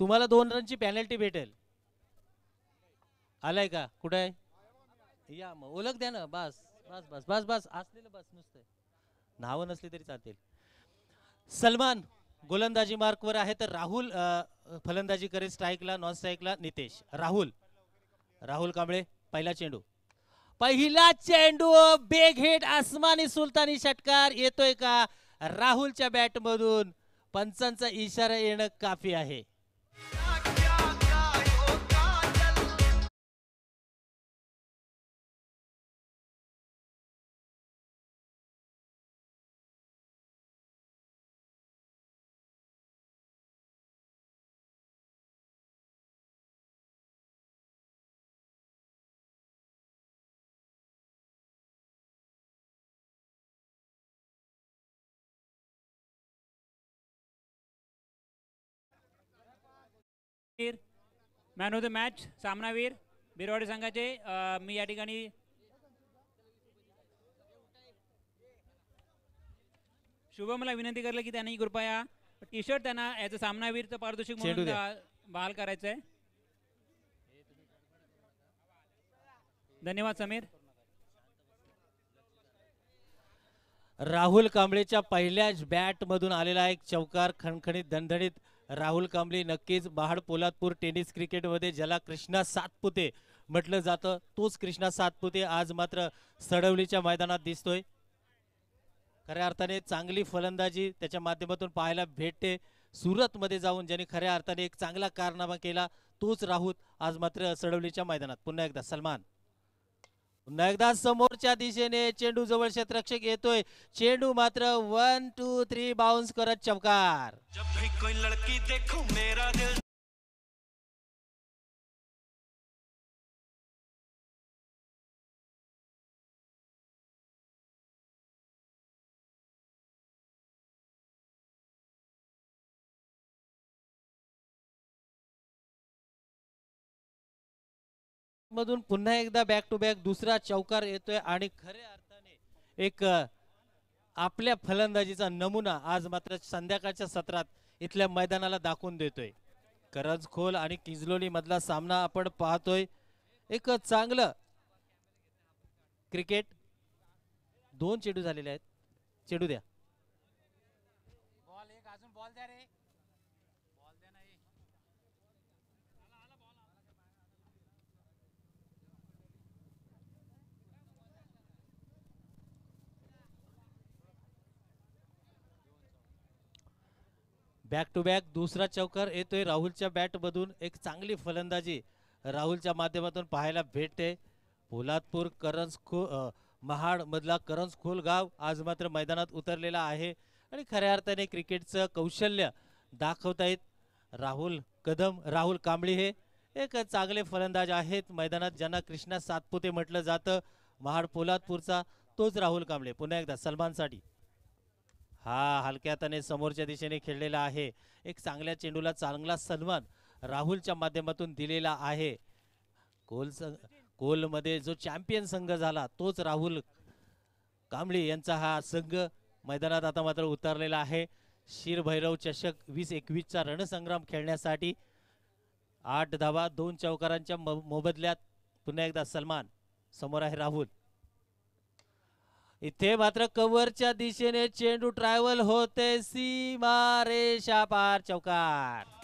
तुम्हाला दोन रनची पॅनल्टी भेटेल आलाय का कुठे आहे या मग ओळख द्या ना बस बस बस बस बस असलेलं बस नुसतं नाव नसली तरी चालतील सलमान गोलंदाजी मार्कवर आहे तर राहुल फलंदाजी करेल स्ट्राईकला नॉन स्ट्राईकला नितेश राहुल राहुल कांबळे पहिला चेंडू पहिला चेंडू बेग हेट आसमानी सुलतानी षटकार येतोय का राहुलच्या बॅटमधून पंचांचा इशारा येणं काफी आहे मॅन ऑफ द मॅच सामनावीर बिरवाडी संघाचे मी या ठिकाणी मला विनंती करलं की त्यांनी कृपया टी शर्ट त्यांना याचं सामनावीर पारदर्शक म्हणून बहाल करायचं आहे धन्यवाद समीर राहुल कांबळेच्या पहिल्याच बॅटमधून आलेला एक चौकार खणखणीत दणदणीत राहुल कांबळी नक्कीच बहाड पोलादपूर टेनिस क्रिकेटमध्ये ज्याला कृष्णा सातपुते म्हटलं जातं तोच कृष्णा सातपुते आज मात्र सडवलीच्या मैदानात दिसतोय खऱ्या अर्थाने चांगली फलंदाजी त्याच्या माध्यमातून पाहायला भेटते सुरतमध्ये जाऊन ज्याने खऱ्या अर्थाने एक चांगला कारनामा केला तोच राहुल आज मात्र सडवलीच्या मैदानात पुन्हा एकदा सलमान नगदा समोरच्या दिशेने चेंडू जवळ रक्षक येतोय चेंडू मात्र वन टू थ्री बाउन्स करत चमकार लड़की मेरा मधून पुन्हा एकदा बॅक टू बॅक दुसरा चौकार येतोय आणि खऱ्या अर्थाने एक आपल्या फलंदाजीचा नमुना आज मात्र संध्याकाळच्या सत्रात इथल्या मैदानाला दाखवून देतोय खोल आणि किजलोली मधला सामना आपण पाहतोय एक चांगलं क्रिकेट दोन चेडू झालेले आहेत चेडू द्या बॅक टू बॅक दुसरा चौकर येतोय राहुलच्या बॅटमधून एक चांगली फलंदाजी राहुलच्या माध्यमातून पाहायला भेटते पोलादपूर करंज खो महाडमधला करंज खोलगाव आज मात्र मैदानात उतरलेला आहे आणि खऱ्या अर्थाने क्रिकेटचं कौशल्य दाखवत आहेत राहुल कदम राहुल कांबळी हे एक चांगले फलंदाज आहेत मैदानात ज्यांना कृष्णा सातपुते म्हटलं जातं महाड पोलादपूरचा तोच राहुल कांबळे पुन्हा एकदा सलमानसाठी हा हलक्या हाताने समोरच्या दिशेने खेळलेला आहे एक चांगल्या चेंडूला चांगला सन्मान राहुलच्या माध्यमातून दिलेला आहे कोल संघ कोलमध्ये जो चॅम्पियन संघ झाला तोच राहुल कांबळी यांचा हा संघ मैदानात आता मात्र उतरलेला आहे शिरभैरव चषक वीस एकवीसचा रणसंग्राम खेळण्यासाठी आठ धावा दोन चौकारांच्या मोबदल्यात पुन्हा एकदा सलमान समोर आहे राहुल इथे मात्र कव्हरच्या दिशेने चेंडू ट्रॅव्हल होते सीमा रेषा पार चौकार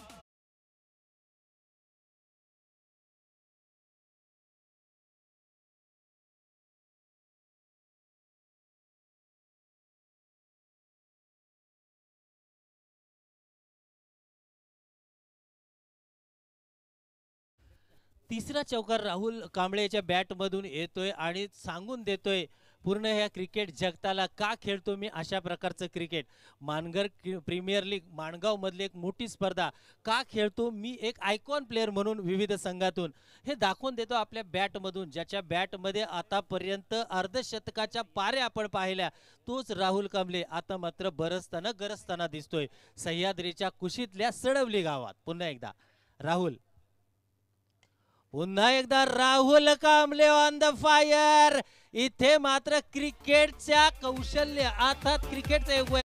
तिसरा चौकार राहुल कांबळेच्या बॅटमधून येतोय आणि सांगून देतोय पूर्ण ह्या क्रिकेट जगताला का खेळतो मी अशा प्रकारचं क्रिकेट मानगर प्रीमियर लीग माणगावमधली एक मोठी स्पर्धा का खेळतो मी एक आयकॉन प्लेअर म्हणून विविध संघातून हे दाखवून देतो आपल्या बॅटमधून ज्याच्या बॅटमध्ये आतापर्यंत अर्धशतकाच्या पारे आपण पाहिल्या तोच राहुल कमले आता मात्र बरसताना गरजताना दिसतोय सह्याद्रीच्या कुशीतल्या सडवली गावात पुन्हा एकदा राहुल पुन्हा एकदा Rahul Kamble on the fire इथे मात्र क्रिकेटच्या कौशल्य अर्थात क्रिकेटचे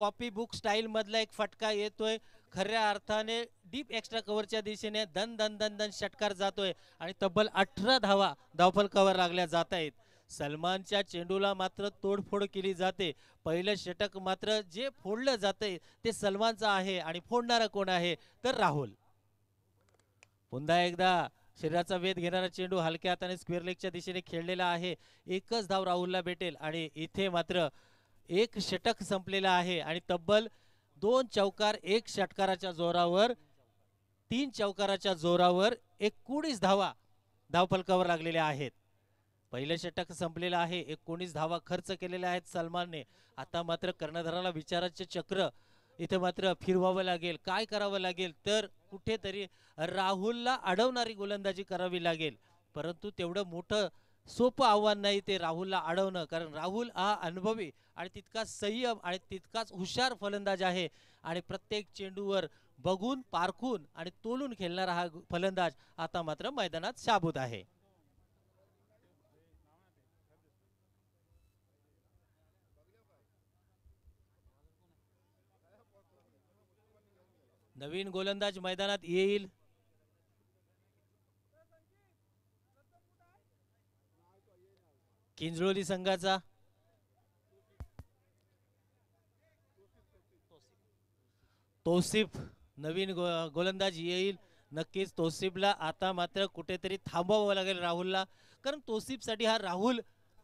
कॉपी बुक स्टाईल मधला एक फटका येतोय खऱ्या अर्थाने डीप एक्स्ट्रा कव्हरच्या दिशेने दन दन दन दन षटकार जातोय आणि तब्बल अठरा धावा धावफल कव्हर लागल्या जात आहेत सलमानच्या चेंडूला मात्र तोडफोड केली जाते पहिलं षटक मात्र जे फोडलं जाते ते सलमानचं आहे आणि फोडणारा कोण आहे तर राहुल पुन्हा एकदा शरीराचा वेध घेणारा चेंडू हलक्या हाताने स्क्वेअर लेगच्या दिशेने खेळलेला आहे एकच धाव राहुलला भेटेल आणि इथे मात्र एक षटक संपलेला आहे आणि तब्बल दोन चौकार एक षटकाराच्या जोरावर तीन चौकाराच्या जोरावर एकोणीस धावा धावफलकावर लागलेल्या आहेत पहिलं षटक संपलेलं आहे एकोणीस धावा खर्च केलेल्या आहेत सलमानने आता मात्र कर्णधाराला विचाराचे चक्र इथे मात्र फिरवावं लागेल काय करावं लागेल तर कुठेतरी राहुलला अडवणारी गोलंदाजी करावी लागेल परंतु तेवढं मोठं सोपं आव्हान नाही ते राहुलला अडवणं कारण राहुल हा अनुभवी आणि तितकाच संयम आणि तितकाच हुशार फलंदाज आहे आणि प्रत्येक चेंडूवर बघून पारखून आणि तोलून खेळणारा हा फलंदाज आता मात्र मैदानात शाबूत आहे नवीन गोलंदाज मैदानात येईल किंजरोली संघाचा तोसिफ नवीन गो गोलंदाज येईल नक्कीच तोसिफला आता मात्र कुठेतरी थांबवावं लागेल राहुलला कारण तोसिफसाठी हा राहुल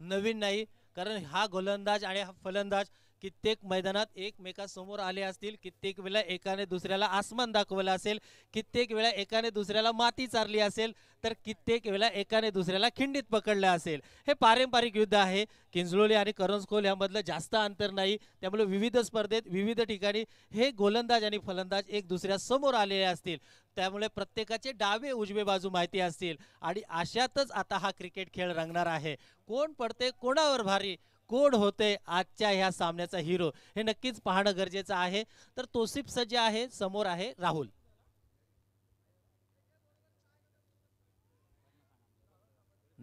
नवीन नाही कारण हा गोलंदाज आणि हा फलंदाज कित्येक मैदानात एकमेकासमोर आले असतील कित्येक वेळा एकाने दुसऱ्याला आसमान दाखवला असेल कित्येक वेळा एकाने दुसऱ्याला माती चारली असेल तर कित्येक वेळा एकाने दुसऱ्याला खिंडीत पकडलं असेल हे पारंपरिक युद्ध आहे किंजलोली आणि खोल यामधलं जास्त अंतर नाही त्यामुळे विविध स्पर्धेत विविध ठिकाणी हे गोलंदाज आणि फलंदाज एक दुसऱ्या समोर आलेले असतील त्यामुळे प्रत्येकाचे डावे उजवे बाजू माहिती असतील आणि अशातच आता हा क्रिकेट खेळ रंगणार आहे कोण पडते कोणावर भारी कोण होते आजच्या ह्या सामन्याचा हिरो हे नक्कीच पाहणं गरजेचं आहे तर तोसिफ सज्ज आहे समोर आहे राहुल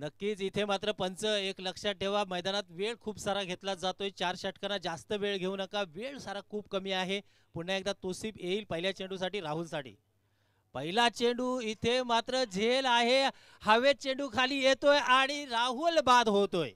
नक्कीच इथे मात्र पंच एक लक्षात ठेवा मैदानात वेळ खूप सारा घेतला जातोय चार षटकांना जास्त वेळ घेऊ नका वेळ सारा खूप कमी आहे पुन्हा एकदा तोसिफ येईल पहिल्या चेंडूसाठी राहुलसाठी पहिला चेंडू इथे मात्र झेल आहे हवेत चेंडू खाली येतोय आणि राहुल बाद होतोय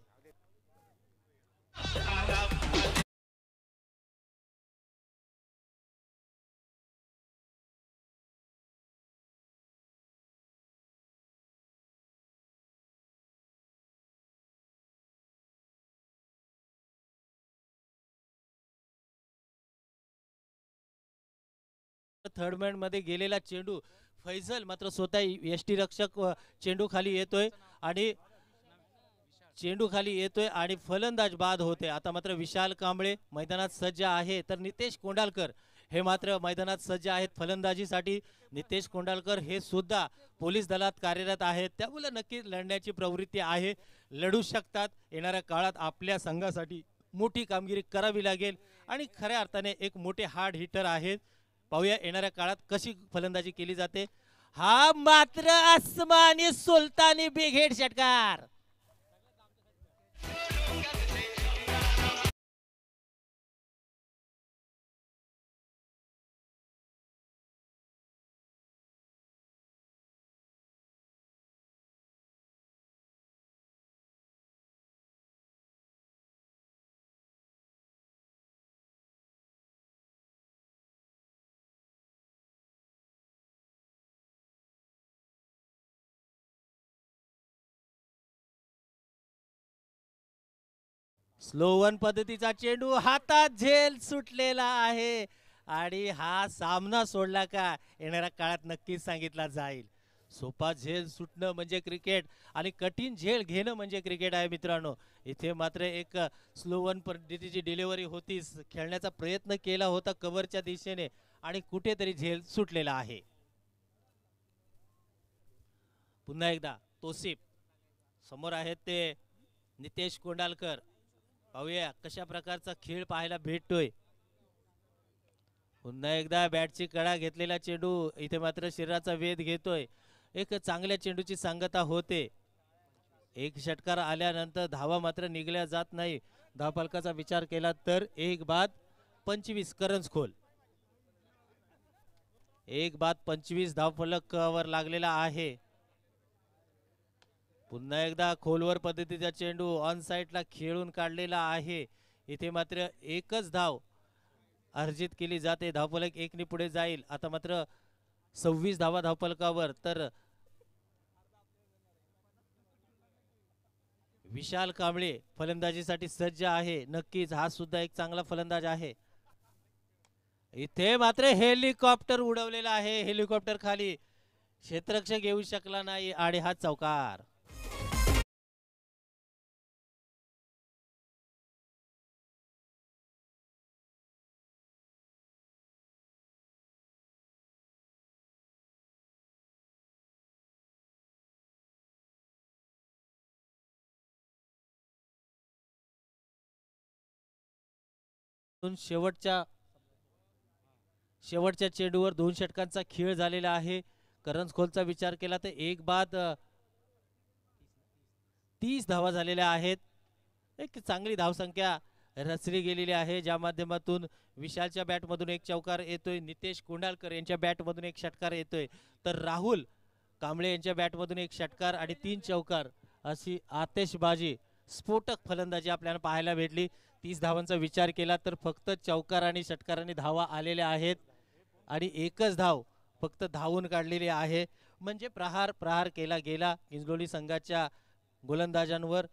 थर्डमॅन मध्ये गेलेला चेंडू फैजल मात्र स्वतः रक्षक चेंडू खाली येतोय आणि चेंडू खाली येतोय आणि फलंदाज बाद होते आता मात्र विशाल कांबळे मैदानात सज्ज आहे तर नितेश कोंडालकर हे मात्र मैदानात सज्ज आहेत फलंदाजीसाठी नितेश कोंडालकर हे सुद्धा पोलीस दलात कार्यरत आहेत त्यामुळे नक्की लढण्याची प्रवृत्ती आहे लढू शकतात येणाऱ्या काळात आपल्या संघासाठी मोठी कामगिरी करावी लागेल आणि खऱ्या अर्थाने एक मोठे हार्ड हिटर आहेत पाहूया येणाऱ्या काळात कशी फलंदाजी केली जाते हा मात्र आसमानी सुलतानी बिघेड षटकार Yeah. स्लोवन पद्धतीचा चेंडू हातात झेल सुटलेला आहे आणि हा सामना सोडला का येणाऱ्या काळात नक्कीच सांगितला जाईल सोपा झेल सुटणं म्हणजे क्रिकेट आणि कठीण झेल घेणं म्हणजे क्रिकेट आहे मित्रांनो इथे मात्र एक स्लोवन पद्धतीची डिलिव्हरी होती खेळण्याचा प्रयत्न केला होता कव्हरच्या दिशेने आणि कुठेतरी झेल सुटलेला आहे पुन्हा एकदा तोसीफ समोर आहेत ते नितेश कोंडालकर पाहूया कशा प्रकारचा खेळ पाहायला भेटतोय पुन्हा एकदा बॅटची कडा घेतलेला चेंडू इथे मात्र शरीराचा वेध घेतोय एक चांगल्या चेंडूची सांगता होते एक षटकार आल्यानंतर धावा मात्र निघल्या जात नाही धावपालकाचा विचार केला तर एक बाद पंचवीस करंज खोल एक बाद पंचवीस धावफलकावर लागलेला आहे पुन्हा एकदा खोलवर पद्धतीचा चेंडू ऑन साईडला खेळून काढलेला आहे इथे मात्र एकच धाव अर्जित केली जाते धावफलक एकने पुढे जाईल आता मात्र सव्वीस धावा धावफलकावर तर विशाल कांबळे फलंदाजीसाठी सज्ज आहे नक्कीच हा सुद्धा एक चांगला फलंदाज आहे इथे मात्र हेलिकॉप्टर उडवलेला आहे हेलिकॉप्टर खाली क्षेत्रक्षक येऊ शकला नाही आणि हा चौकार शेवटच्या शेवटच्या चेंडूवर दोन षटकांचा खेळ झालेला आहे खोलचा विचार केला तर एक बाद तीस धावा झालेल्या आहेत एक चांगली धावसंख्या रचली गेलेली आहे ज्या माध्यमातून विशालच्या बॅटमधून एक चौकार येतोय नितेश कुंडालकर यांच्या बॅटमधून एक षटकार येतोय तर राहुल कांबळे यांच्या बॅटमधून एक षटकार आणि तीन चौकार अशी आतेशबाजी स्फोटक फलंदाजी आपल्याला पाहायला भेटली तीस धावांचा विचार केला तर फक्त चौकार आणि षटकारांनी धावा आलेल्या आहेत आणि एकच धाव फक्त धावून काढलेली आहे म्हणजे प्रहार प्रहार केला गेला हिंजलोली संघाच्या गोलंदाजांवर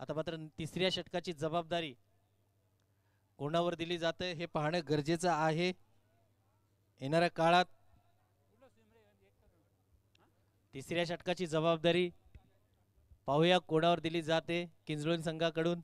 आता मात्र तिसऱ्या षटकाची जबाबदारी कोणावर दिली जाते हे पाहणं गरजेचं आहे येणाऱ्या काळात तिसऱ्या षटकाची जबाबदारी पाहूया कोणावर दिली जाते किंजलोन संघाकडून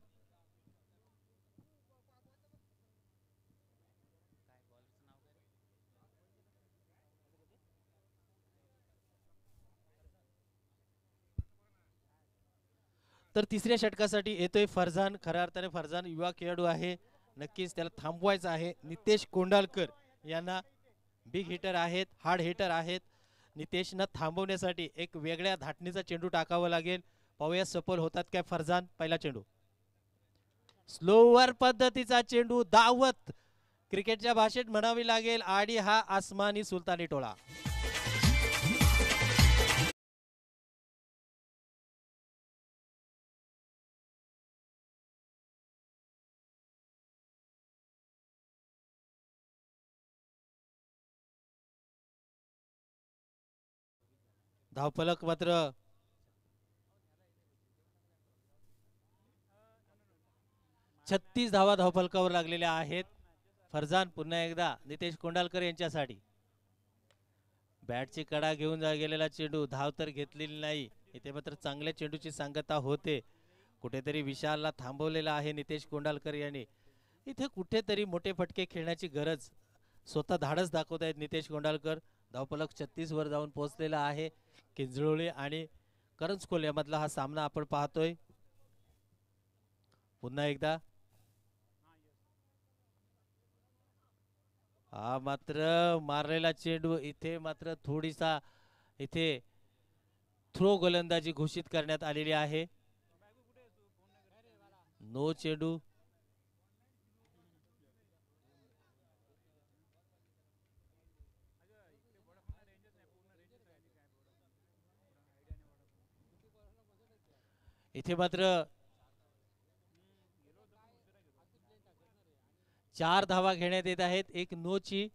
तर तिसऱ्या षटकासाठी येतोय फरजान खऱ्या अर्थाने फरजान युवा खेळाडू आहे नक्कीच त्याला थांबवायचं आहे नितेश कोंडालकर यांना बिग हिटर आहेत हार्ड हिटर आहेत नितेशनं थांबवण्यासाठी एक वेगळ्या धाटणीचा चेंडू टाकावा लागेल पाहूया सफल होतात काय फरजान पहिला चेंडू स्लोवर पद्धतीचा चेंडू दावत क्रिकेटच्या भाषेत म्हणावी लागेल आडी हा आसमानी सुलतानी टोळा धावपलक मात्र छत्तीस धावा धावपलकावर लागलेल्या आहेत फरजान पुन्हा एकदा नितेश कोंडालकर यांच्यासाठी बॅटची कडा घेऊन गेलेला चेंडू धाव तर घेतलेली नाही इथे मात्र चांगल्या चेंडूची सांगता होते कुठेतरी विशालला थांबवलेला आहे नितेश कोंडालकर यांनी इथे कुठेतरी मोठे फटके खेळण्याची गरज स्वतः धाडस दाखवत आहेत नितेश कोंडालकर धावपलक वर जाऊन पोहोचलेला आहे किंजळोळी आणि करंजकोल यामधला हा सामना आपण पाहतोय पुन्हा एकदा हा मात्र मारलेला चेंडू इथे मात्र थोडीसा इथे थ्रो गोलंदाजी घोषित करण्यात आलेली आहे नो चेंडू इथे मात्र चार धावा घेण्यात येत आहेत एक नोची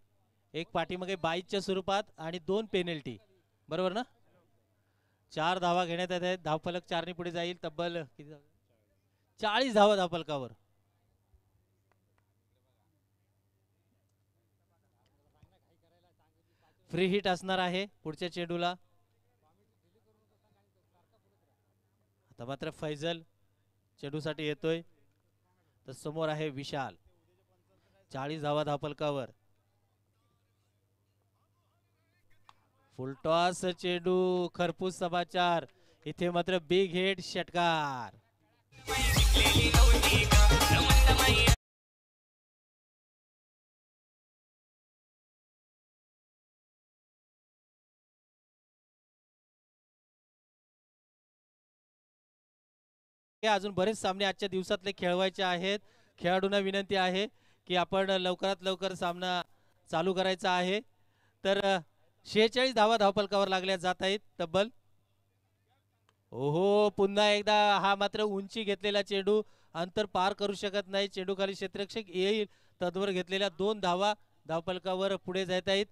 एक पाठीमागे बाईकच्या स्वरूपात आणि दोन पेनल्टी बरोबर ना चार धावा घेण्यात येत आहेत धावफलक चारनी पुढे जाईल तब्बल चाळीस धावा धावफलकावर फ्री हिट असणार आहे पुढच्या चेंडूला आता मात्र फैजल साठी येतोय तर समोर आहे विशाल चाळीस धावा धापलकावर फुलटॉस चेडू खरपूस समाचार इथे मात्र बिग हेड षटकार अजून बरेच सामने आजच्या दिवसातले खेळवायचे आहेत खेळाडूंना विनंती आहे की आपण लवकरात लवकर सामना चालू करायचा आहे तर शेहेचाळीस धावा धावपलकावर लागल्या जात आहेत तब्बल ओहो पुन्हा एकदा हा मात्र उंची घेतलेला चेंडू अंतर पार करू शकत नाही चेंडू खाली क्षेत्रक्षक येईल तद्वर घेतलेला दोन धावा धावपलकावर पुढे जात आहेत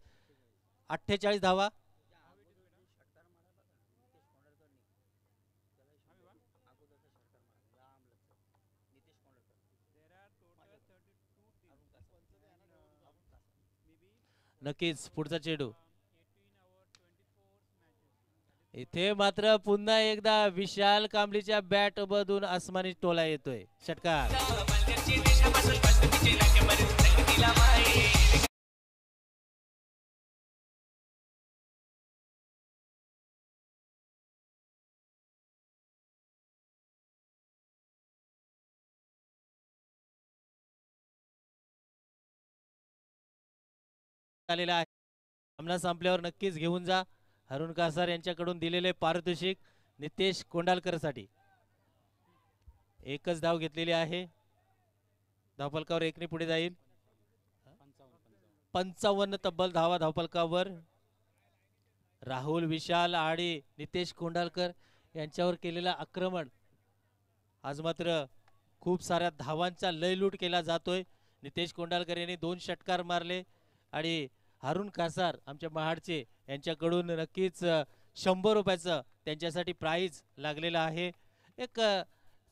अठ्ठेचाळीस धावा नक्कीच पुढचा चेडू इथे मात्र पुन्हा एकदा विशाल कांबलीच्या बॅट मधून आसमानी टोला येतोय षटकार आलेला आहे सामना संपल्यावर नक्कीच घेऊन जा हरुण कासार यांच्याकडून दिलेले पारितोषिक नितेश कोंडालकरसाठी एकच धाव घेतलेली आहे धावपळकावर एकने पुढे जाईल पंचावन्न तब्बल धावा धावपळकावर राहुल विशाल आणि नितेश कोंडालकर यांच्यावर केलेला आक्रमण आज मात्र खूप साऱ्या धावांचा लयलूट केला जातोय नितेश कोंडालकर यांनी दोन षटकार मारले आणि अरुण कासार आमच्या महाडचे यांच्याकडून नक्कीच शंभर रुपयाचं त्यांच्यासाठी प्राईज लागलेलं आहे एक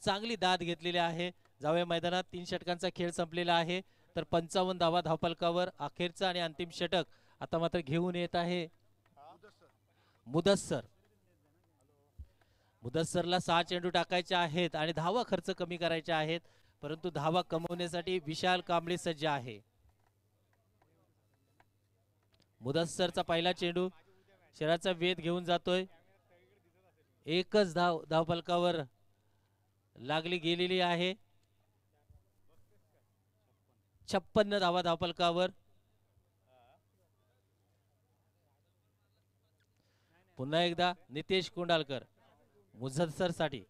चांगली दाद घेतलेली आहे जावया मैदानात तीन षटकांचा खेळ संपलेला आहे तर पंचावन्न धावा धावपलकावर अखेरचा आणि अंतिम षटक आता मात्र घेऊन येत आहे मुदस्सर मुदस्सरला सहा चेंडू टाकायचे आहेत आणि धावा खर्च कमी करायचे आहेत परंतु धावा कमवण्यासाठी विशाल कांबळे सज्ज आहे मुदस्सरचा पहिला चेंडू शहराचा वेध घेऊन जातोय एकच धाव फलकावर लागली गेलेली आहे छप्पन्न धावा फलकावर पुन्हा एकदा नितेश कुंडालकर मुझसर साठी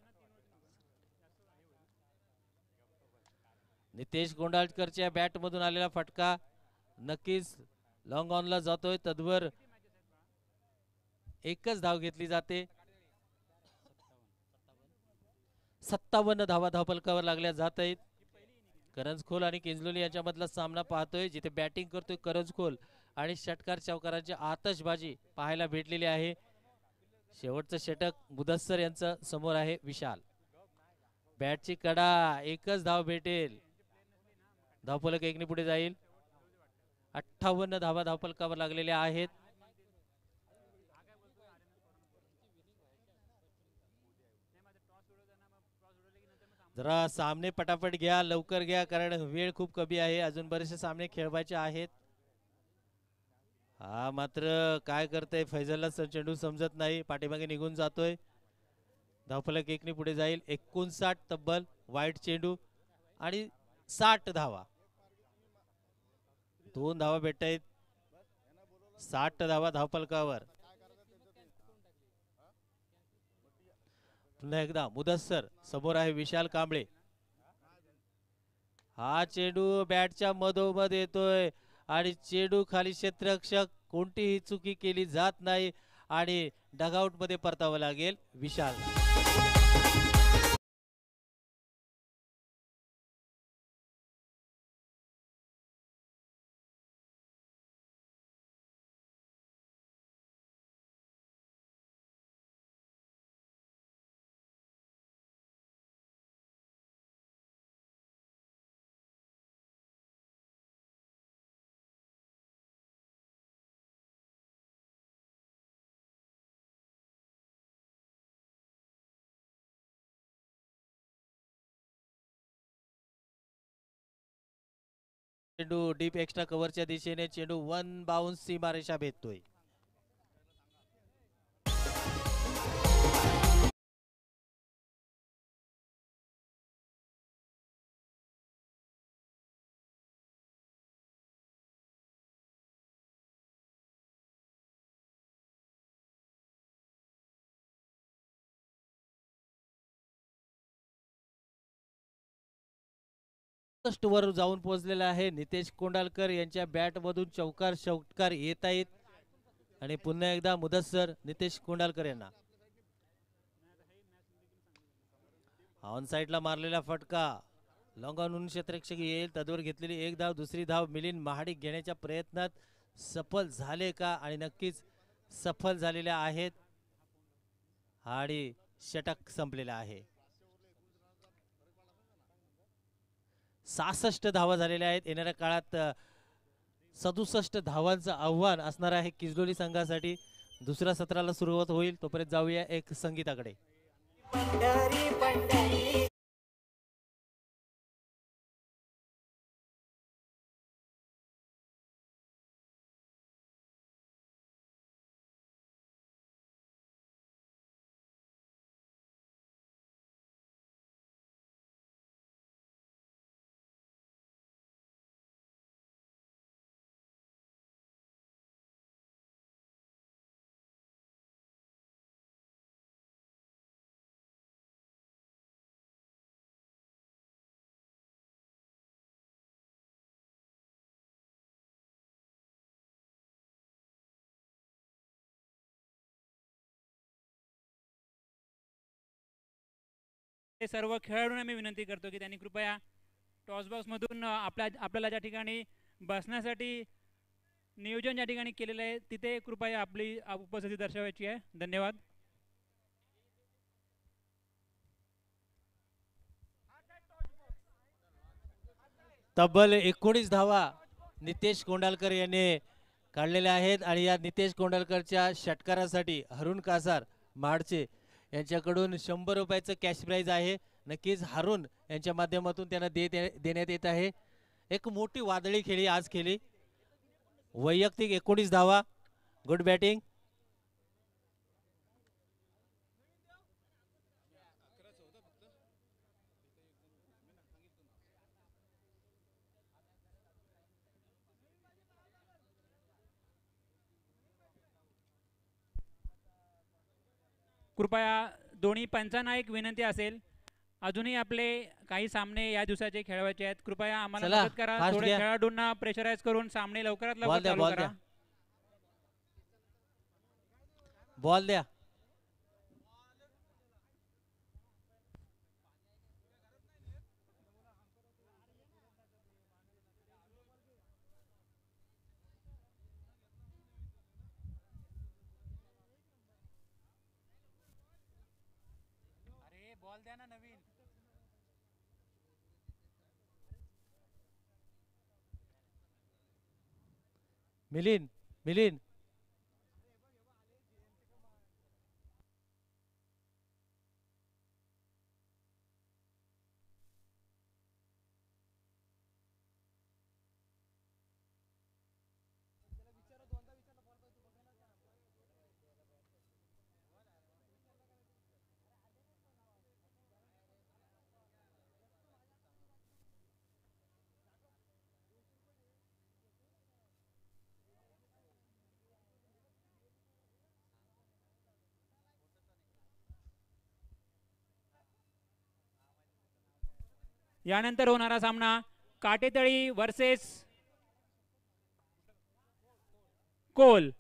नितेश गोंडाळकरच्या मधून आलेला फटका नक्कीच लॉंग ऑनला जातोय तद्वर एकच धाव घेतली जाते सत्तावन्न धावा धावपलकावर लागल्या जात आहेत करंजखोल आणि किंजलोली यांच्यामधला सामना पाहतोय जिथे बॅटिंग करतोय करंजखोल आणि षटकार चौकारांची आतशबाजी पाहायला भेटलेली आहे शेवटचं षटक मुदस्सर यांचं समोर आहे विशाल बॅटची कडा एकच धाव भेटेल धावपलक एकने पुढे जाईल अठ्ठावन्न धावा धावपलकावर लागलेल्या आहेत जरा सामने पटापट घ्या लवकर घ्या कारण वेळ खूप कमी आहे अजून बरेचसे सामने खेळवायचे आहेत हा मात्र काय करतय फैजलला सर चेंडू समजत नाही पाठीमागे निघून जातोय धावफलक एकने पुढे जाईल एकोणसाठ तब्बल वाईट चेंडू आणि साठ धावा दोन धावा भेटत आहेत साठ धावा धावपलकावर पुन्हा एकदा मुदस्सर समोर आहे विशाल कांबळे हा चेडू बॅटच्या मधोमध येतोय आणि चेडू खाली क्षेत्ररक्षक कोणतीही चुकी केली जात नाही आणि डगआउट मध्ये परतावं लागेल विशाल चेंडू डीप एक्स्ट्रा कव्हरच्या दिशेने चेंडू वन बाउन्स सीमारेषा भेटतोय वर जाऊन पोहोचलेला आहे नितेश कोंडालकर यांच्या बॅटमधून चौकार चौकार येत आहेत आणि पुन्हा एकदा सर नितेश कोंडालकर यांना ऑन ला मारलेला फटका लॉंगॉन क्षेत्रक्षक येईल तदवर घेतलेली एक धाव दुसरी धाव मिलीन महाडी घेण्याच्या प्रयत्नात सफल झाले का आणि नक्कीच सफल झालेल्या आहेत आणि षटक संपलेला आहे सहासष्ट धावा झालेल्या आहेत येणाऱ्या काळात सदुसष्ट धावांचं आव्हान असणार आहे किजलोली संघासाठी दुसऱ्या सत्राला सुरुवात होईल तोपर्यंत जाऊया एक संगीताकडे हे सर्व खेळाडूंना मी विनंती करतो की त्यांनी कृपया टॉसबॉक्समधून आपल्या आपल्याला ज्या ठिकाणी बसण्यासाठी नियोजन ज्या ठिकाणी केलेलं आहे तिथे कृपया आपली उपस्थिती दर्शवायची आहे धन्यवाद तब्बल एकोणीस धावा नितेश कोंडालकर यांनी काढलेल्या आहेत आणि या नितेश कोंडालकरच्या षटकारासाठी हरुण कासार माडचे यांच्याकडून शंभर रुपयाचं कॅश प्राईज आहे नक्कीच हारून यांच्या माध्यमातून त्यांना दे देण्यात येत आहे एक मोठी वादळी खेळी आज खेळी वैयक्तिक एकोणीस धावा गुड बॅटिंग कृपया दोन्ही पंचांना एक विनंती असेल अजूनही आपले काही सामने या दिवसाचे खेळवायचे आहेत कृपया आम्हाला मदत करा थोड्या थोडे खेळाडूंना प्रेशराईज करून सामने लवकरात लवकर चालू बॉल द्या Melin, Melin. यानंतर होणारा सामना काटेतळी वर्सेस कोल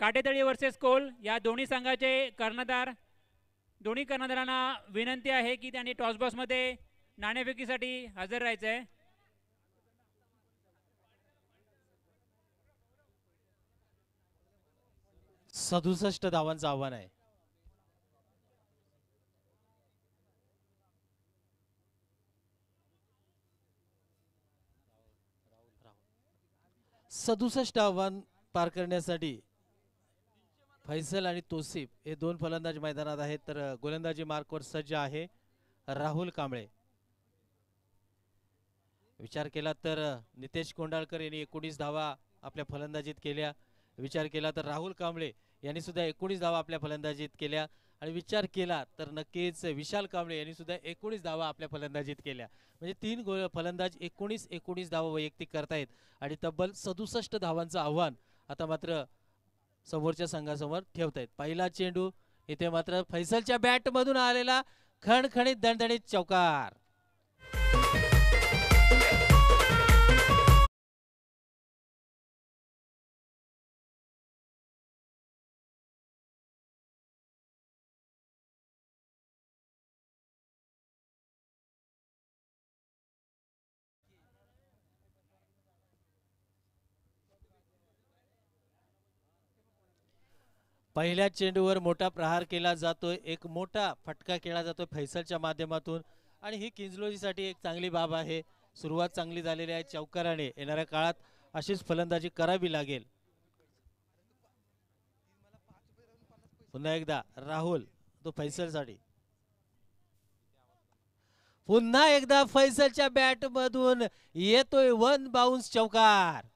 काटेतळी वर्सेस कोल या दोन्ही संघाचे कर्णधार दोन्ही कर्णधारांना विनंती आहे की त्यांनी टॉसबॉसमध्ये नाणेफेकीसाठी हजर राहायचं आहे सदुसष्ट धावांचं आव्हान आहे सदुसष्ट आव्हान पार करण्यासाठी फैसल आणि तोसिफ हे दोन फलंदाज मैदानात आहेत तर गोलंदाजी मार्कवर सज्ज आहे राहुल कांबळे विचार केला तर नितेश कोंडाळकर यांनी एकोणीस धावा आपल्या फलंदाजीत केल्या विचार केला तर राहुल कांबळे यांनी सुद्धा एकोणीस धावा आपल्या फलंदाजीत केल्या आणि विचार केला तर नक्कीच विशाल कांबळे यांनी सुद्धा एकोणीस धावा आपल्या फलंदाजीत केल्या म्हणजे तीन गो फलंदाज एकोणीस एकोणीस धावा वैयक्तिक करतायत आणि तब्बल सदुसष्ट धावांचं आव्हान आता मात्र समोरच्या संघासमोर ठेवतायत पहिला चेंडू इथे मात्र फैसलच्या बॅटमधून आलेला खणखणीत दणदणीत चौकार पहिल्या चेंडूवर मोठा प्रहार केला जातोय एक मोठा फटका केला जातोय फैसलच्या माध्यमातून आणि ही किंजलोजीसाठी एक चांगली बाब आहे सुरुवात चांगली झालेली आहे चौकाराने येणाऱ्या काळात अशीच फलंदाजी करावी लागेल पुन्हा एकदा राहुल तो फैसलसाठी पुन्हा एकदा फैसलच्या बॅट मधून येतोय वन बाउन्स चौकार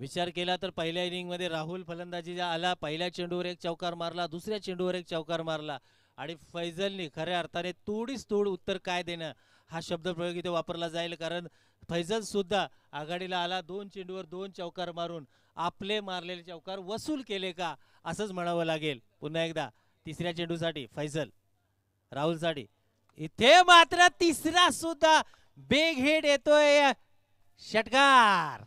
विचार केला तर पहिल्या इनिंगमध्ये राहुल फलंदाजीला आला पहिल्या चेंडूवर एक चौकार मारला दुसऱ्या चेंडूवर एक चौकार मारला आणि फैजलने खऱ्या अर्थाने तोडीस तोड उत्तर काय देणं हा प्रयोग इथे वापरला जाईल कारण फैजल सुद्धा आघाडीला आला दोन चेंडूवर दोन चौकार मारून आपले मारलेले चौकार वसूल केले का असंच म्हणावं लागेल पुन्हा एकदा तिसऱ्या चेंडूसाठी फैजल राहुलसाठी इथे मात्र तिसरा सुद्धा बेघेड हेड येतोय षटकार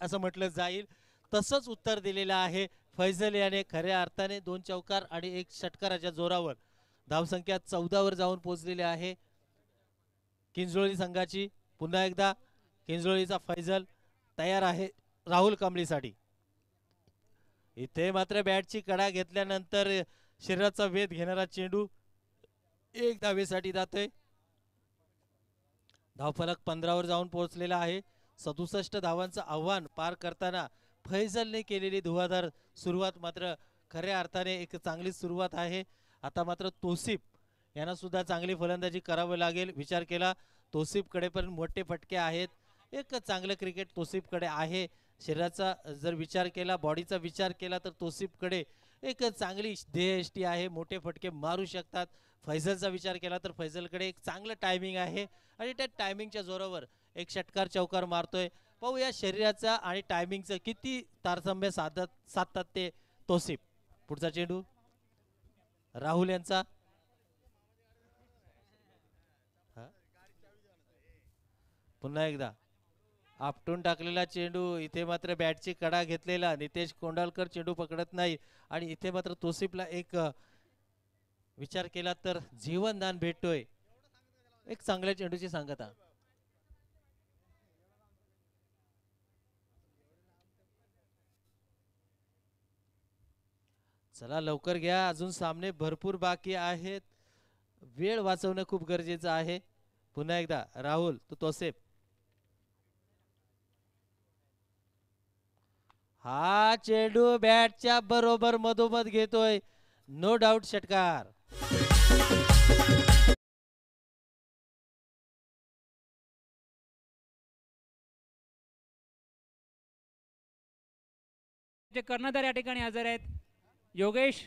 असं म्हटलं जाईल तसंच उत्तर दिलेलं आहे फैजल याने खऱ्या अर्थाने दोन चौकार आणि एक षटकाराच्या जोरावर धावसंख्या चौदावर जाऊन पोहोचलेली आहे किंजळोळी संघाची पुन्हा एकदा फैजल तयार आहे राहुल कांबळीसाठी इथे मात्र बॅटची कडा घेतल्यानंतर शरीराचा वेध घेणारा चेंडू एक धावेसाठी जातोय धावफलक पंधरावर जाऊन पोहोचलेला आहे सदुसष्ट धावांचं आव्हान पार करताना फैजलने केलेली धुवाधार सुरुवात मात्र खऱ्या अर्थाने एक चांगली सुरुवात आहे आता मात्र तोसिफ यांना सुद्धा चांगली फलंदाजी करावी लागेल विचार केला तोसिफकडे पण मोठे फटके आहेत एक चांगलं क्रिकेट तोसिफकडे आहे शरीराचा जर विचार केला बॉडीचा विचार केला तर तोसिफकडे एक चांगली ध्येयष्टी आहे मोठे फटके मारू शकतात फैजलचा विचार केला तर फैजलकडे एक चांगलं टायमिंग आहे आणि त्या टायमिंगच्या जोरावर एक षटकार चौकार मारतोय पाहू या शरीराचा आणि टायमिंगचं किती तारतम्य साधत साधतात ते तोसिफ पुढचा चेंडू राहुल यांचा पुन्हा एकदा आपटून टाकलेला चेंडू इथे मात्र बॅटची कडा घेतलेला नितेश कोंडालकर चेंडू पकडत नाही आणि इथे मात्र तोसिपला एक विचार केला तर जीवनदान भेटतोय एक चांगल्या चेंडूची सांगता चला लवकर घ्या अजून सामने भरपूर बाकी आहेत वेळ वाचवणं खूप गरजेचं आहे पुन्हा एकदा राहुल तो तोसेफ हा चेंडू बॅटच्या बरोबर मधोमध घेतोय नो डाऊट षटकार कर्णधार या ठिकाणी हजर आहेत योगेश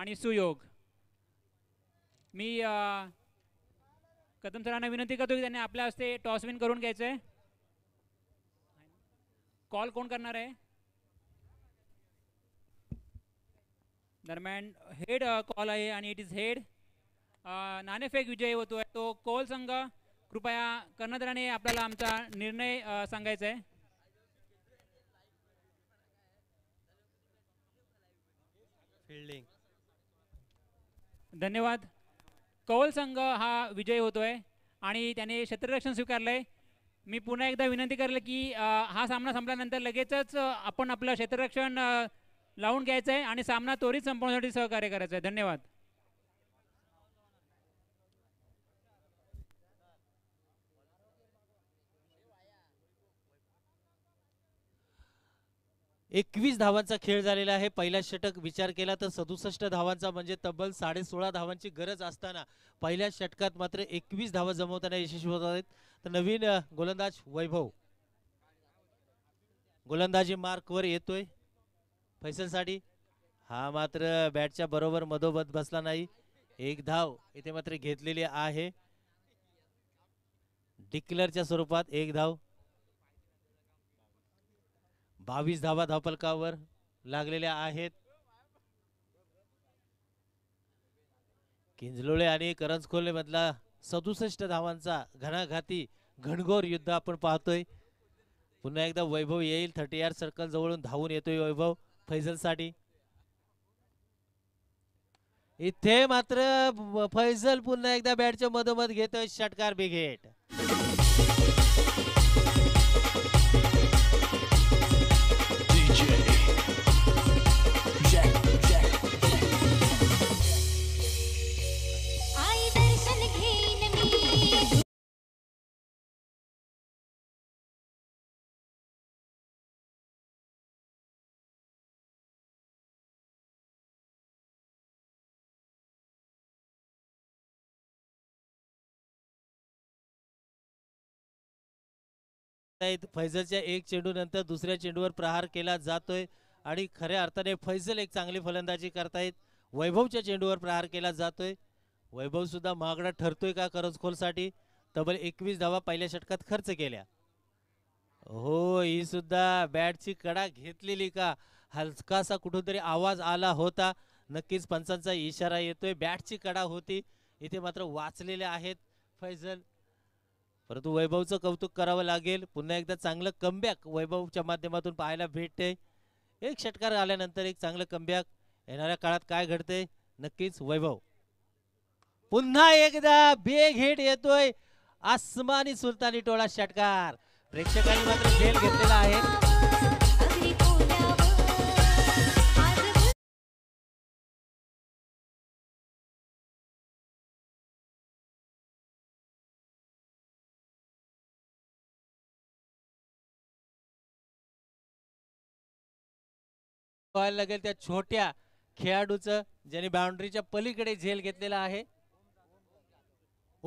आणि सुयोग मी कदम सरांना विनंती करतो की त्यांनी आपल्या हस्ते टॉस विन करून घ्यायचं आहे कॉल कोण करणार आहे दरम्यान हेड कॉल आहे आणि इट इज हेड नाणेफेक विजय होतो आहे तो कॉल संघ कृपया कर्णधराने आपल्याला आमचा निर्णय सांगायचा आहे फिल्डिंग धन्यवाद कौल संघ हा विजय होतोय आणि त्याने क्षेत्ररक्षण स्वीकारलंय मी पुन्हा एकदा विनंती करेल की हा सामना संपल्यानंतर लगेचच आपण आपलं क्षेत्ररक्षण लावून घ्यायचं आहे आणि सामना त्वरित संपवण्यासाठी सहकार्य करायचं आहे धन्यवाद एकवीस धावांचा खेळ झालेला आहे पहिला षटक विचार केला तर सदुसष्ट धावांचा म्हणजे तब्बल साडे सोळा धावांची गरज असताना पहिल्या षटकात मात्र एकवीस धावा जमवताना यशस्वी होत आहेत तर नवीन गोलंदाज वैभव गोलंदाजी मार्कवर येतोय फैसलसाठी हा मात्र बॅटच्या बरोबर मधोमध बसला नाही एक धाव इथे मात्र घेतलेली आहे डिक्लरच्या स्वरूपात एक धाव बावीस धावा धापलकावर लागलेल्या आहेत किंजलोळे आणि करंजखोले मधला सदुसष्ट धावांचा घणाघाती घणघोर युद्ध आपण पाहतोय पुन्हा एकदा वैभव येईल थर्टी आर सर्कल जवळून धावून येतोय वैभव साठी इथे मात्र फैजल पुन्हा एकदा बॅटच्या मधोमध घेतोय षटकार बिघेट नाहीत फैजलच्या एक चेंडूनंतर दुसऱ्या चेंडूवर प्रहार केला जातोय आणि खऱ्या अर्थाने फैजल एक चांगली फलंदाजी करतायत वैभवच्या चेंडूवर प्रहार केला जातोय वैभव सुद्धा महागडा ठरतोय का साठी तब्बल एकवीस धावा पहिल्या षटकात खर्च केल्या हो ही सुद्धा बॅटची कडा घेतलेली का हलकासा कुठून आवाज आला होता नक्कीच पंचांचा इशारा येतोय बॅटची कडा होती इथे मात्र वाचलेले आहेत फैजल परंतु वैभवचं कौतुक करावं लागेल पुन्हा एकदा चांगलं कमबॅक वैभवच्या माध्यमातून पाहायला भेटते एक षटकार आल्यानंतर एक चांगलं कमबॅक येणाऱ्या काळात काय घडते नक्कीच वैभव पुन्हा एकदा बेग हिट येतोय आसमानी सुलतानी टोळा षटकार प्रेक्षकांनी मात्र झेल घेतलेला आहे पाहायला लागेल त्या छोट्या खेळाडूचं ज्याने बाउंड्रीच्या पलीकडे झेल घेतलेला आहे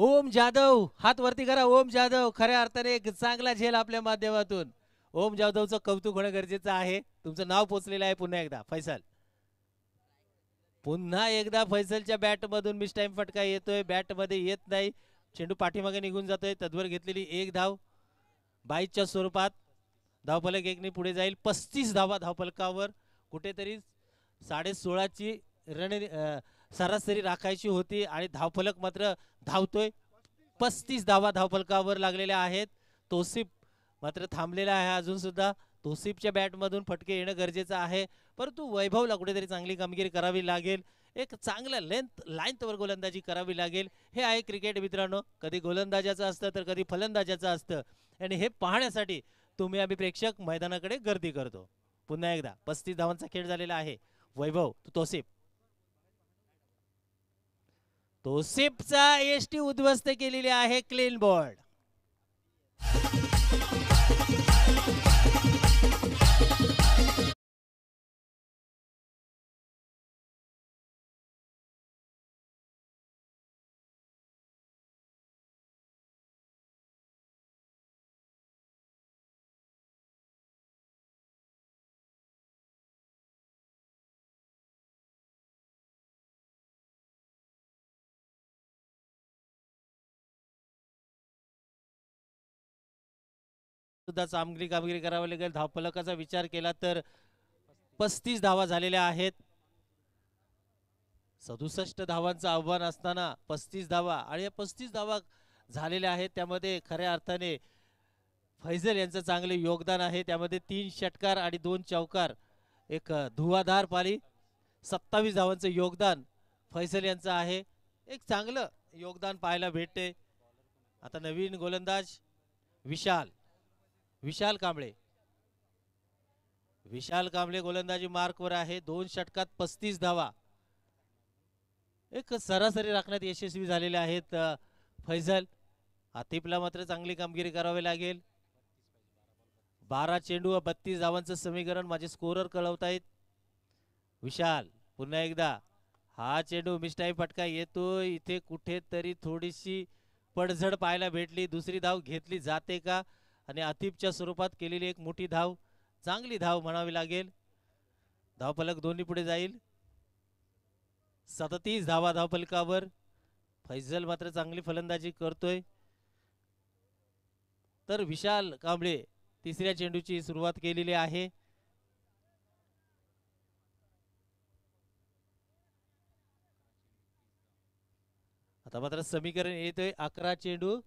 ओम जाधव हात वरती करा ओम जाधव खऱ्या अर्थाने एक चांगला झेल आपल्या माध्यमातून ओम जाधवचं कौतुक होणं गरजेचं आहे तुमचं नाव पोचलेलं आहे पुन्हा एकदा फैसल पुन्हा एकदा फैसलच्या बॅटमधून मिस टाइम फटका येतोय बॅटमध्ये येत नाही चेंडू पाठीमागे निघून जातोय तद्वर घेतलेली एक धाव बाईच्या स्वरूपात धावफलक एकने पुढे जाईल पस्तीस धावा धावफलकावर कुठेतरी साडे सोळाची रण सरासरी राखायची होती आणि धावफलक मात्र धावतोय पस्तीस धावा धावफलकावर लागलेल्या आहेत तोसिप मात्र थांबलेला आहे अजून सुद्धा तोसिपच्या बॅटमधून फटके येणं गरजेचं आहे परंतु वैभवला कुठेतरी चांगली कामगिरी करावी लागेल एक चांगला लेंथ लाईनवर गोलंदाजी करावी लागेल हे आहे क्रिकेट मित्रांनो कधी गोलंदाजाचं असतं तर कधी फलंदाजाचं असतं आणि हे पाहण्यासाठी तुम्ही आम्ही प्रेक्षक मैदानाकडे गर्दी करतो पुन्हा एकदा पस्तीस धावांचा खेळ झालेला आहे वैभव तोसिप तोसिपचा एसटी उद्ध्वस्त केलेली आहे क्लीन बोर्ड सुद्धा चांगली कामगिरी करावं लागेल फलकाचा विचार केला तर पस्तीस धावा झालेल्या आहेत सदुसष्ट धावांचं आव्हान असताना पस्तीस धावा आणि या पस्तीस धावा झालेल्या आहेत त्यामध्ये खऱ्या अर्थाने फैजल यांचं चांगले योगदान आहे त्यामध्ये तीन षटकार आणि दोन चौकार एक धुवाधार पाली सत्तावीस धावांचं योगदान फैजल यांचं आहे एक चांगलं योगदान पाहायला भेटते आता नवीन गोलंदाज विशाल विशाल कांबळे विशाल कांबळे गोलंदाजी मार्कवर आहे दोन षटकात पस्तीस धावा एक सरासरी राखण्यात यशस्वी झालेले आहेत फैजल आतिफला मात्र चांगली कामगिरी करावी लागेल बारा चेंडू व बत्तीस धावांचं समीकरण माझे स्कोरर कळवतायत विशाल पुन्हा एकदा हा चेंडू मिस्टाई फटका येतो इथे कुठेतरी थोडीशी पडझड पाहायला भेटली दुसरी धाव घेतली जाते का आणि अतिफच्या स्वरूपात केलेली एक मोठी धाव चांगली धाव म्हणावी लागेल धावफलक दोन्ही पुढे जाईल सततीस धावा धावफलकावर फैजल मात्र चांगली फलंदाजी करतोय तर विशाल कांबळे तिसऱ्या चेंडूची सुरुवात केलेली आहे आता मात्र समीकरण येतोय अकरा चेंडू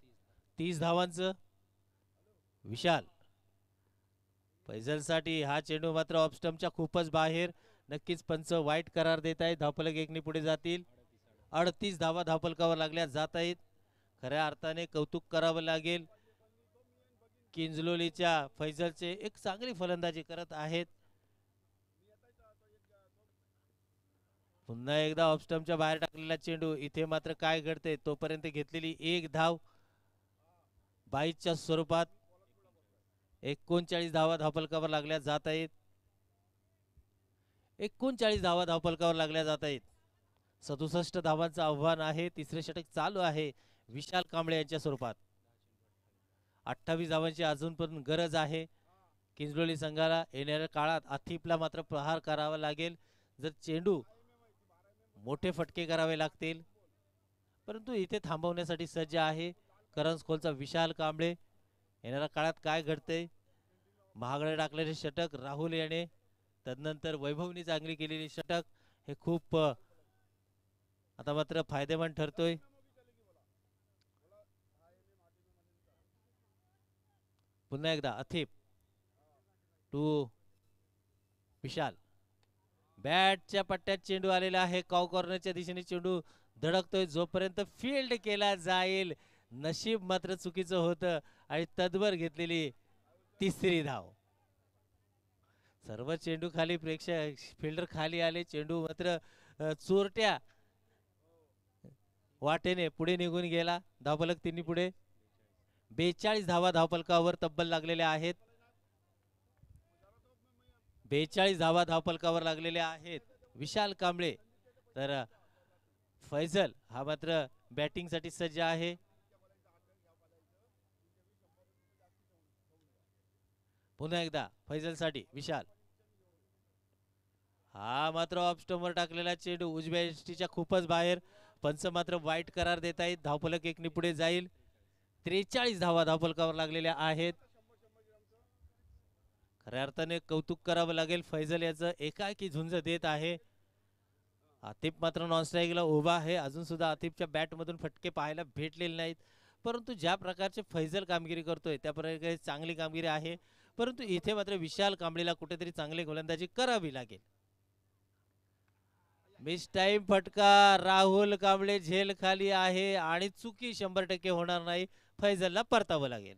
तीस धावांचं विशाल साठी हा चेंडू मात्र ऑपस्टमच्या खूपच बाहेर नक्कीच पंच वाईट करार देत आहेत धापलक एकने पुढे जातील अडतीस धावा धावपलकावर लागल्या जात आहेत खऱ्या अर्थाने कौतुक करावं लागेल किंजलोलीच्या फैजलचे एक चांगली फलंदाजी करत आहेत पुन्हा एकदा ऑबस्टमच्या बाहेर टाकलेला चेंडू इथे मात्र काय घडते तोपर्यंत घेतलेली एक धाव बाईच्या स्वरूपात एकोणचाळीस धावा धावपलकावर लागल्या जात आहेत एकोणचाळीस धावा धावपलकावर लागल्या जात आहेत सदुसष्ट धावांचं आव्हान आहे तिसरे षटक चालू आहे विशाल कांबळे यांच्या स्वरूपात अठ्ठावीस धावांची अजून पण गरज आहे किंजलोली संघाला येणाऱ्या काळात आथिपला मात्र प्रहार करावा लागेल जर चेंडू मोठे फटके करावे लागतील परंतु इथे थांबवण्यासाठी सज्ज आहे करंज खोलचा विशाल कांबळे येणाऱ्या काळात काय घडतंय महागडे टाकलेले षटक राहुल याने तदनंतर वैभवनी चांगली केलेली षटक हे खूप आता मात्र फायदेमंद ठरतोय पुन्हा एकदा अथिप टू विशाल बॅटच्या पट्ट्यात चेंडू आलेला आहे काव कॉर्नरच्या दिशेने चेंडू धडकतोय जोपर्यंत फील्ड केला जाईल नशीब मात्र चुकीचं होतं आणि तद्वर घेतलेली तिसरी धाव सर्व चेंडू खाली प्रेक्षक फिल्डर खाली आले चेंडू मात्र चोरट्या वाटेने पुढे निघून गेला धावपलक तिन्ही पुढे बेचाळीस धावा धावपलकावर तब्बल लागलेल्या आहेत बेचाळीस धावा धावपलकावर लागलेल्या आहेत विशाल कांबळे तर फैजल हा मात्र बॅटिंगसाठी सज्ज आहे पुन्हा एकदा फैजलसाठी विशाल हा मात्र ऑफ टाकलेला चेंडू उजव्या एसटीच्या खूपच बाहेर पंच मात्र वाईट करार देत आहेत धावफलक एकने पुढे जाईल त्रेचाळीस धावा धावफलकावर लागलेल्या आहेत खऱ्या अर्थाने कौतुक करावं लागेल फैजल याचं एकाएकी झुंज देत आहे आतिफ मात्र नॉन उभा आहे अजून सुद्धा बॅट बॅटमधून फटके पाहायला भेटलेले नाहीत परंतु ज्या प्रकारचे फैजल कामगिरी करतोय त्या प्रकारे चांगली कामगिरी आहे परंतु इथे मात्र विशाल कांबळेला कुठेतरी चांगली गोलंदाजी करावी लागेल मिस टाइम फटका राहुल कांबळे झेल खाली आहे आणि चुकी शंभर टक्के होणार नाही फैजलला परतावं लागेल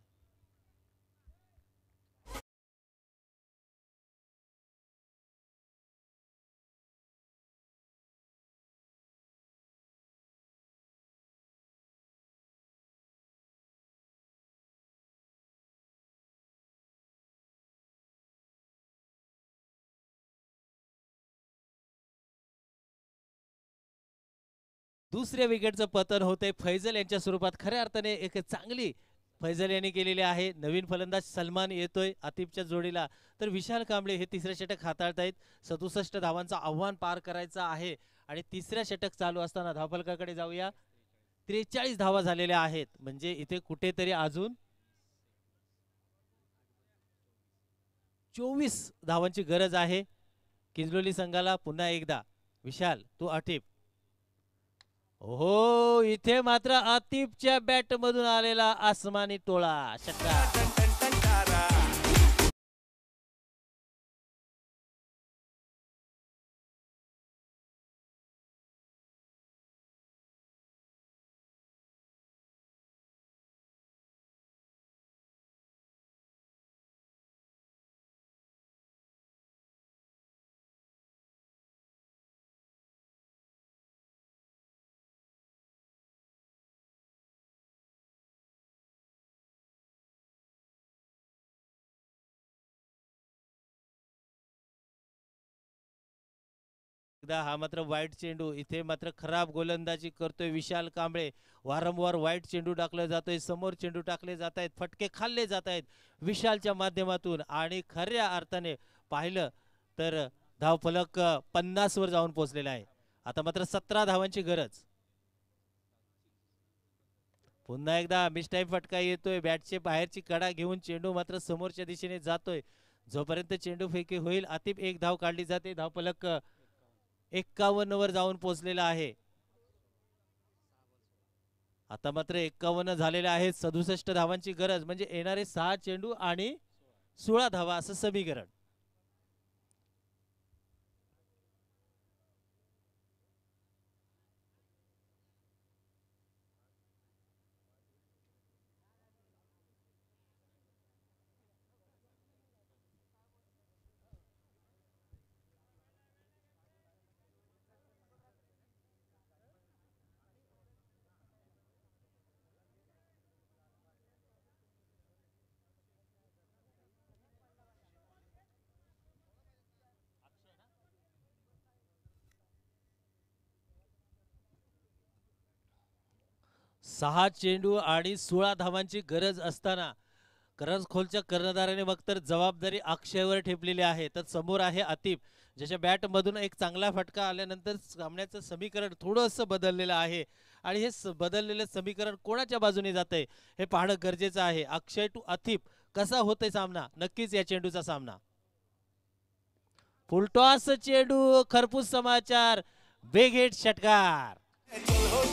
दुसऱ्या विकेटचं पतन होते फैजल यांच्या स्वरूपात खऱ्या अर्थाने एक चांगली फैजल यांनी केलेली आहे नवीन फलंदाज सलमान येतोय आतिफच्या जोडीला तर विशाल कांबळे हे तिसरे षटक हाताळतायत सदुसष्ट धावांचं आव्हान पार करायचं आहे आणि तिसऱ्या षटक चालू असताना धावफलकाकडे जाऊया त्रेचाळीस धावा झालेल्या आहेत म्हणजे इथे कुठेतरी अजून चोवीस धावांची गरज आहे किंजलोली संघाला पुन्हा एकदा विशाल तू आटीप हो इथे मात्र आतिफच्या बॅटमधून आलेला आसमानी टोळा षटकार एकदा हा मात्र वाईट चेंडू इथे मात्र खराब गोलंदाजी करतोय विशाल कांबळे वारंवार वाईट चेंडू टाकला जातोय समोर चेंडू टाकले जात आहेत फटके खाल्ले जात आहेत विशालच्या माध्यमातून आणि खऱ्या अर्थाने पाहिलं तर धावफलक वर जाऊन पोहोचलेला आहे आता मात्र सतरा धावांची गरज पुन्हा एकदा मिस्टाईम फटका येतोय बॅटचे बाहेरची कडा घेऊन चेंडू मात्र समोरच्या दिशेने जातोय जोपर्यंत चेंडू फेकी होईल अतिप एक धाव काढली जाते धावफलक वर जाऊन पोहोचलेला आहे आता मात्र एक्कावन्न झालेले आहेत सदुसष्ट धावांची गरज म्हणजे येणारे सहा चेंडू आणि सोळा धावा असं समीकरण सहा चेंडू आणि सोळा धावांची गरज असताना खोलच्या कर्णधाराने मग तर जबाबदारी अक्षयवर ठेपलेली आहे तर समोर आहे अतिप ज्याच्या बॅटमधून एक चांगला फटका आल्यानंतर सामन्याचं समीकरण थोडंसं बदललेलं आहे आणि हे बदललेलं समीकरण कोणाच्या बाजूने जात आहे हे पाहणं गरजेचं आहे अक्षय टू अथिप कसा होतोय सामना नक्कीच या चेंडूचा सामना फुलटॉस चेंडू खरपूस समाचार बेगेट षटकार हो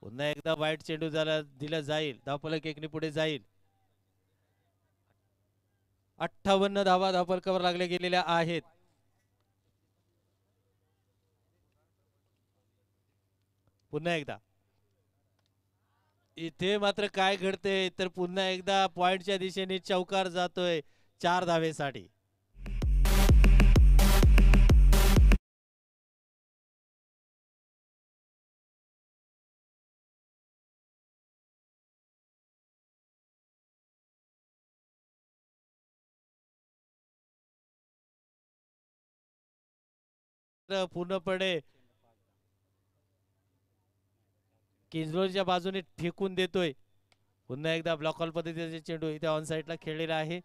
पुन्हा एकदा वाईट चेंडू झाला दिला जाईल धापलक एकने पुढे जाईल अठ्ठावन्न धावा धावपलकावर लागल्या गेलेल्या आहेत पुन्हा एकदा इथे मात्र काय घडते तर पुन्हा एकदा पॉइंटच्या दिशेने चौकार जातोय चार धावेसाठी पूर्णपणे किंजलोरच्या बाजूने फेकून देतोय पुन्हा एकदा ब्लॉकॉल पद्धतीचा चेंडू इथे ऑन साईडला खेळलेला आहे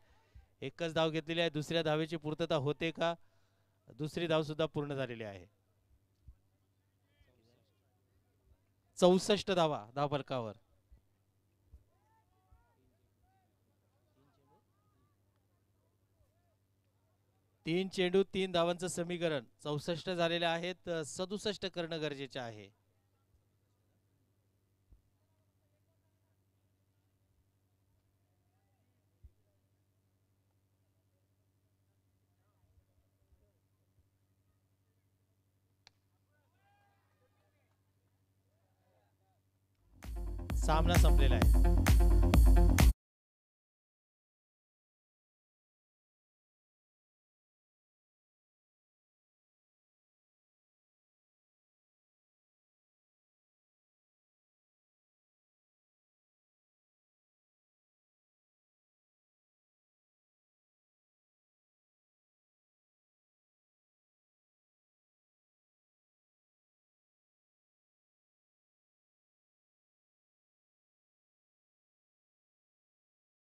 एकच धाव घेतलेली आहे दुसऱ्या धावेची पूर्तता होते का दुसरी धाव सुद्धा पूर्ण झालेली आहे चौसष्ट धावा धाव दाव तीन चेंडू तीन धावांचं समीकरण चौसष्ट झालेले आहेत सदुसष्ट करणं गरजेचे आहे सामना संपलेला आहे